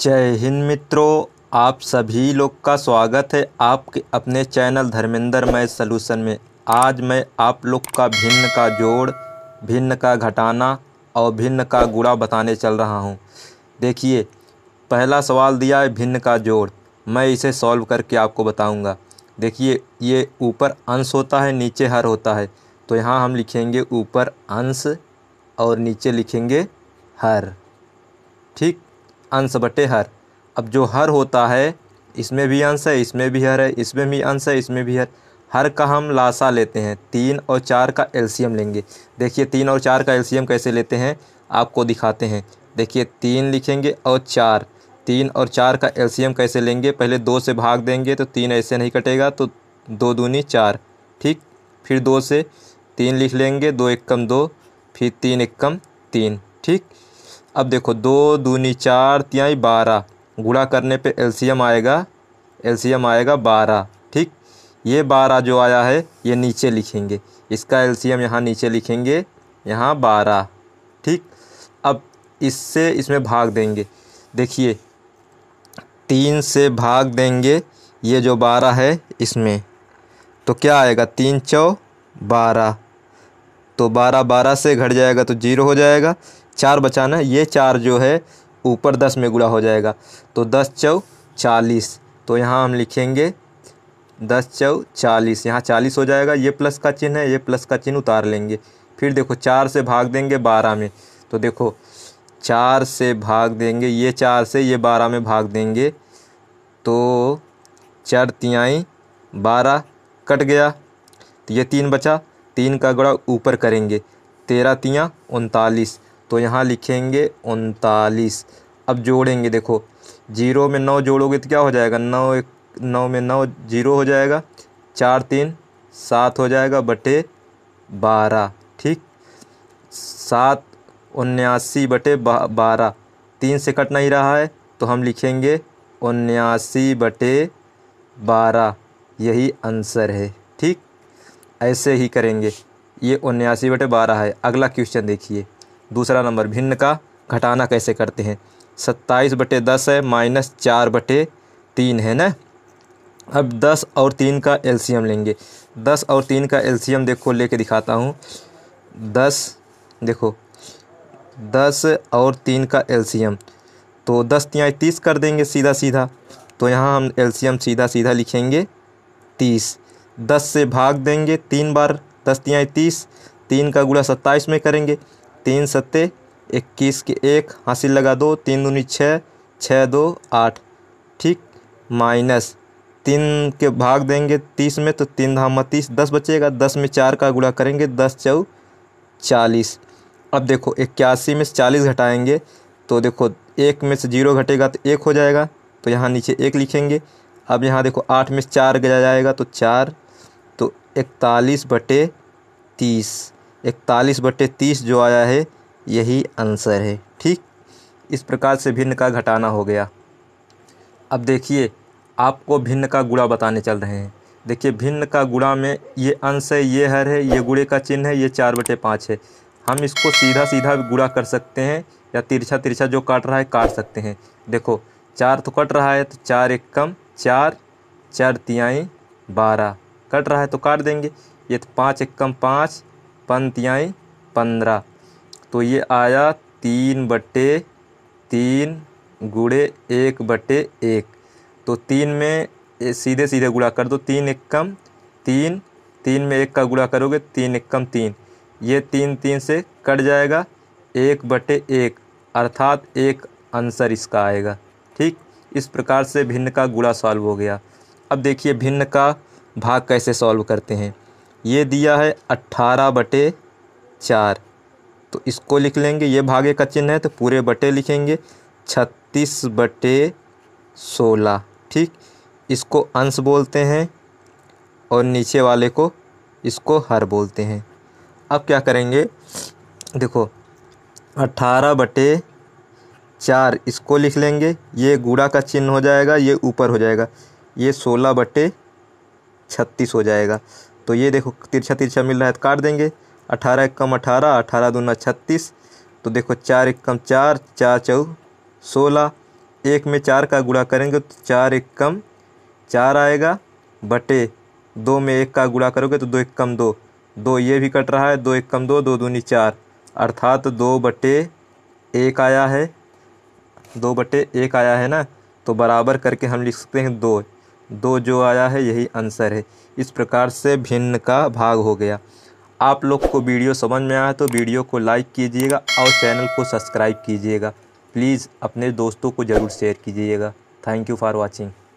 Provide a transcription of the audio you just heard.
जय हिंद मित्रों आप सभी लोग का स्वागत है आपके अपने चैनल धर्मेंद्र मय सलूशन में आज मैं आप लोग का भिन्न का जोड़ भिन्न का घटाना और भिन्न का गुड़ा बताने चल रहा हूँ देखिए पहला सवाल दिया है भिन्न का जोड़ मैं इसे सॉल्व करके आपको बताऊँगा देखिए ये ऊपर अंश होता है नीचे हर होता है तो यहाँ हम लिखेंगे ऊपर अंश और नीचे लिखेंगे हर ठीक अंश बटे हर अब जो हर होता है इसमें भी अंश है इसमें भी हर है इसमें भी अंश है इसमें भी हर हर का हम लासा लेते हैं तीन और चार का एलसीएम लेंगे देखिए तीन और चार का एलसीएम कैसे लेते हैं आपको दिखाते हैं देखिए तीन लिखेंगे और चार तीन और चार का एलसीएम कैसे लेंगे पहले दो से भाग देंगे तो तीन ऐसे नहीं कटेगा तो दो दूनी चार ठीक फिर दो से तीन लिख लेंगे दो एक कम दो फिर तीन एक कम तीन ठीक अब देखो दो दूनी चार तिहाई बारह गुड़ा करने पे एलसीएम आएगा एलसीएम आएगा बारह ठीक ये बारह जो आया है ये नीचे लिखेंगे इसका एलसीएम यहाँ नीचे लिखेंगे यहाँ बारह ठीक अब इससे इसमें भाग देंगे देखिए तीन से भाग देंगे ये जो बारह है इसमें तो क्या आएगा तीन चौ बारह तो बारह बारह से घट जाएगा तो जीरो हो जाएगा चार बचाना ये चार जो है ऊपर दस में गुड़ा हो जाएगा तो दस चौ चालीस तो यहाँ हम लिखेंगे दस चौ चालीस यहाँ चालीस हो जाएगा ये प्लस का चिन्ह है ये प्लस का चिन्ह उतार लेंगे फिर देखो चार से भाग देंगे बारह में तो देखो चार से भाग देंगे ये चार से ये बारह में भाग देंगे तो चार तियाई बारह कट गया तो ये तीन बचा तीन का गुड़ा ऊपर करेंगे तेरह तियाँ उनतालीस तो यहाँ लिखेंगे उनतालीस अब जोड़ेंगे देखो जीरो में नौ जोड़ोगे तो क्या हो जाएगा नौ एक नौ में नौ जीरो हो जाएगा चार तीन सात हो जाएगा बटे बारह ठीक सात उन्यासी बटे बारह तीन से कट नहीं रहा है तो हम लिखेंगे उन्यासी बटे बारह यही आंसर है ठीक ऐसे ही करेंगे ये उन्यासी बटे बारह है अगला क्वेश्चन देखिए दूसरा नंबर भिन्न का घटाना कैसे करते हैं सत्ताईस बटे दस है माइनस चार बटे तीन है ना अब दस और तीन का एलसीएम लेंगे दस और तीन का एलसीएम देखो लेके दिखाता हूँ दस देखो दस और तीन का एलसीएम तो दस तिहाई तीस कर देंगे सीधा सीधा तो यहाँ हम एलसीएम सीधा सीधा लिखेंगे तीस दस से भाग देंगे तीन बार दस तिहाई तीस तीन का गुड़ा सत्ताईस में करेंगे तीन सत्ते इक्कीस के एक हासिल लगा दो तीन दूनी छः छः दो आठ ठीक माइनस तीन के भाग देंगे तीस में तो तीन धामा तीस दस बचेगा दस में चार का गुड़ा करेंगे दस चौ चालीस अब देखो इक्यासी में से चालीस घटाएंगे तो देखो एक में से जीरो घटेगा तो एक हो जाएगा तो यहाँ नीचे एक लिखेंगे अब यहाँ देखो आठ में से चार गया जाएगा तो चार तो इकतालीस बटे तीस इकतालीस बटे तीस जो आया है यही आंसर है ठीक इस प्रकार से भिन्न का घटाना हो गया अब देखिए आपको भिन्न का गुड़ा बताने चल रहे हैं देखिए भिन्न का गुड़ा में ये अंश है ये हर है ये गुड़े का चिन्ह है ये चार बटे पाँच है हम इसको सीधा सीधा गुड़ा कर सकते हैं या तिरछा तिरछा जो काट रहा है काट सकते हैं देखो चार तो कट रहा है तो चार एक कम चार चार तियाई बारह कट रहा है तो काट देंगे ये तो पाँच एक कम पाँच पंतियाई पंद्रह तो ये आया तीन बटे तीन गुड़े एक बटे एक तो तीन में सीधे सीधे गुड़ा कर दो तीन एक्कम तीन तीन में एक का गुड़ा करोगे तीन इक्कम तीन ये तीन तीन से कट जाएगा एक बटे एक अर्थात एक आंसर इसका आएगा ठीक इस प्रकार से भिन्न का गुड़ा सॉल्व हो गया अब देखिए भिन्न का भाग कैसे सॉल्व करते हैं ये दिया है अट्ठारह बटे चार तो इसको लिख लेंगे ये भागे का चिन्ह है तो पूरे बटे लिखेंगे छत्तीस बटे सोलह ठीक इसको अंश बोलते हैं और नीचे वाले को इसको हर बोलते हैं अब क्या करेंगे देखो अट्ठारह बटे चार इसको लिख लेंगे ये गुड़ा का चिन्ह हो जाएगा ये ऊपर हो जाएगा ये सोलह बटे छत्तीस हो जाएगा तो ये देखो तिरछा तिरछा मिल रहा है तो काट देंगे अठारह एक कम अठारह अठारह दूना छत्तीस तो देखो चार एक कम चार चार चौ सोलह एक में चार का गुड़ा करेंगे तो चार एक कम चार आएगा बटे दो में एक का गुड़ा करोगे तो दो एक कम दो दो ये भी कट रहा है दो एक कम दो दो दूनी चार अर्थात दो बटे एक आया है दो बटे एक आया है ना तो बराबर करके हम लिख सकते हैं दो दो जो आया है यही आंसर है इस प्रकार से भिन्न का भाग हो गया आप लोग को वीडियो समझ में आया तो वीडियो को लाइक कीजिएगा और चैनल को सब्सक्राइब कीजिएगा प्लीज़ अपने दोस्तों को ज़रूर शेयर कीजिएगा थैंक यू फॉर वॉचिंग